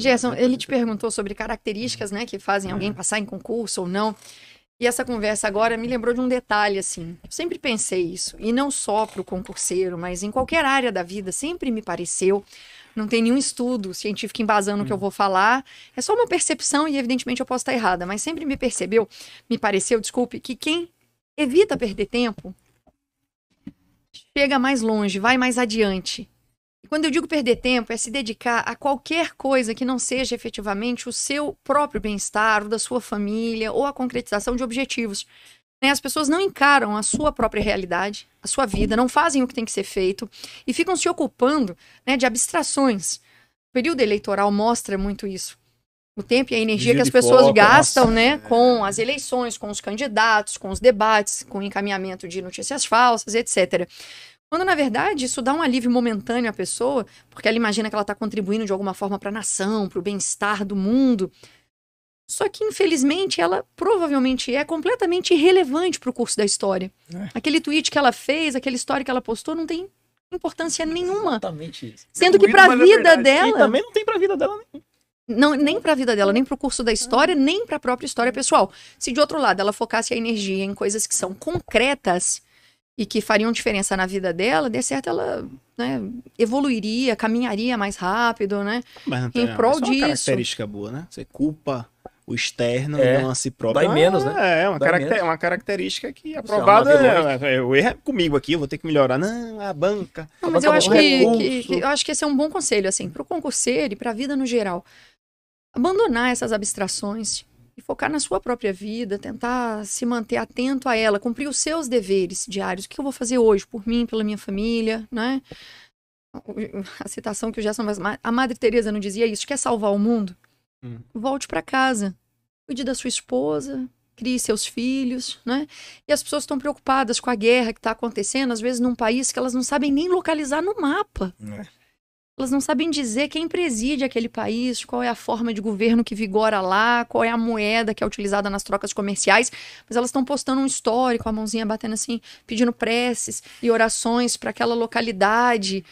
Gerson, ele te perguntou sobre características, né, que fazem alguém uhum. passar em concurso ou não. E essa conversa agora me lembrou de um detalhe, assim. Eu sempre pensei isso, e não só para o concurseiro, mas em qualquer área da vida, sempre me pareceu. Não tem nenhum estudo científico embasando o hum. que eu uhum. vou falar. É só uma percepção, e evidentemente eu posso estar errada, mas sempre me percebeu, me pareceu, desculpe, que quem evita perder tempo chega mais longe, vai mais adiante. Quando eu digo perder tempo, é se dedicar a qualquer coisa que não seja efetivamente o seu próprio bem-estar, da sua família ou a concretização de objetivos. Né, as pessoas não encaram a sua própria realidade, a sua vida, não fazem o que tem que ser feito e ficam se ocupando né, de abstrações. O período eleitoral mostra muito isso o tempo e a energia Dia que as pessoas foco, gastam, nossa. né, é. com as eleições, com os candidatos, com os debates, com o encaminhamento de notícias falsas, etc. Quando, na verdade, isso dá um alívio momentâneo à pessoa, porque ela imagina que ela está contribuindo de alguma forma para a nação, para o bem-estar do mundo. Só que, infelizmente, ela provavelmente é completamente irrelevante para o curso da história. É. Aquele tweet que ela fez, aquela história que ela postou, não tem importância nenhuma. Exatamente isso. Sendo que para a é vida dela. E também não tem para a vida dela nenhuma. Não, nem para a vida dela, nem para o curso da história, nem para a própria história pessoal. Se de outro lado ela focasse a energia em coisas que são concretas, e que fariam diferença na vida dela, de certo ela né, evoluiria, caminharia mais rápido, né? Mas, em é prol é disso. uma característica boa, né? Você culpa o externo é, e não a si próprio. Dói menos, né? É, é uma, caracter, uma característica que é aprovada. Né? É, é, o erro é comigo aqui, eu vou ter que melhorar. Não, a banca. Não, a mas banca eu, acho que, que, que, eu acho que esse é um bom conselho, assim, para o concurseiro e para a vida no geral. Abandonar essas abstrações, e focar na sua própria vida, tentar se manter atento a ela, cumprir os seus deveres diários. O que eu vou fazer hoje por mim, pela minha família, né? A citação que o Gerson, mas a Madre Teresa não dizia isso, quer salvar o mundo? Hum. Volte para casa, cuide da sua esposa, crie seus filhos, né? E as pessoas estão preocupadas com a guerra que está acontecendo, às vezes num país que elas não sabem nem localizar no mapa. É elas não sabem dizer quem preside aquele país, qual é a forma de governo que vigora lá, qual é a moeda que é utilizada nas trocas comerciais, mas elas estão postando um histórico, a mãozinha batendo assim, pedindo preces e orações para aquela localidade.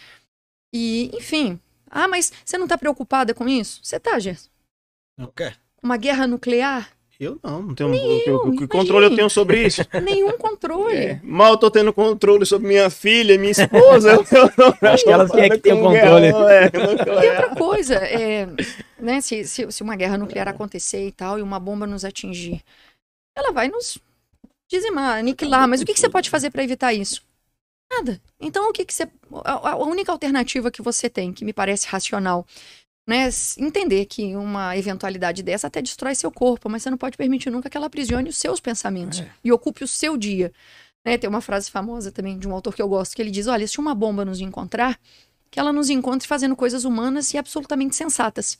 E, enfim. Ah, mas você não está preocupada com isso? Você está, Gerson? Não quer. Uma guerra nuclear? Eu não, não tenho. Nenhum, eu, que controle eu tenho sobre isso? Nenhum controle. É. Mal tô tendo controle sobre minha filha, minha esposa. eu, não, Acho que elas têm que ter o controle. É, e é. outra coisa, é, né, se, se, se uma guerra nuclear acontecer e tal, e uma bomba nos atingir, ela vai nos dizimar, aniquilar. Mas o que, que você pode fazer para evitar isso? Nada. Então, o que, que você. A, a única alternativa que você tem, que me parece racional, né, entender que uma eventualidade dessa até destrói seu corpo, mas você não pode permitir nunca que ela aprisione os seus pensamentos é. e ocupe o seu dia. Né, tem uma frase famosa também de um autor que eu gosto, que ele diz: Olha, se uma bomba nos encontrar, que ela nos encontre fazendo coisas humanas e absolutamente sensatas.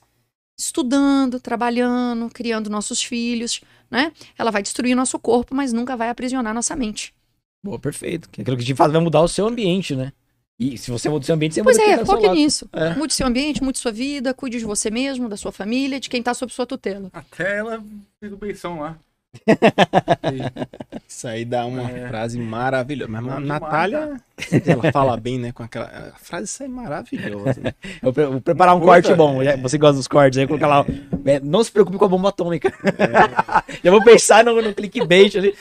Estudando, trabalhando, criando nossos filhos, né? Ela vai destruir nosso corpo, mas nunca vai aprisionar nossa mente. Boa, perfeito. É aquilo que a gente faz vai mudar o seu ambiente, né? E se você muda o seu ambiente, você pois muda é, foque tá nisso. É. Mude seu ambiente, mude sua vida, cuide de você mesmo, da sua família, de quem tá sob sua tutela. Até ela fez o beição lá. Isso aí dá uma é. frase maravilhosa. Mas a Natália, tá? ela fala bem, né? Com aquela. A frase isso é maravilhosa. Né? Eu vou preparar um Puta, corte bom. É. Você gosta dos cortes aí, colocar lá. É. É, não se preocupe com a bomba atômica. É. Eu vou pensar no, no clickbait ali.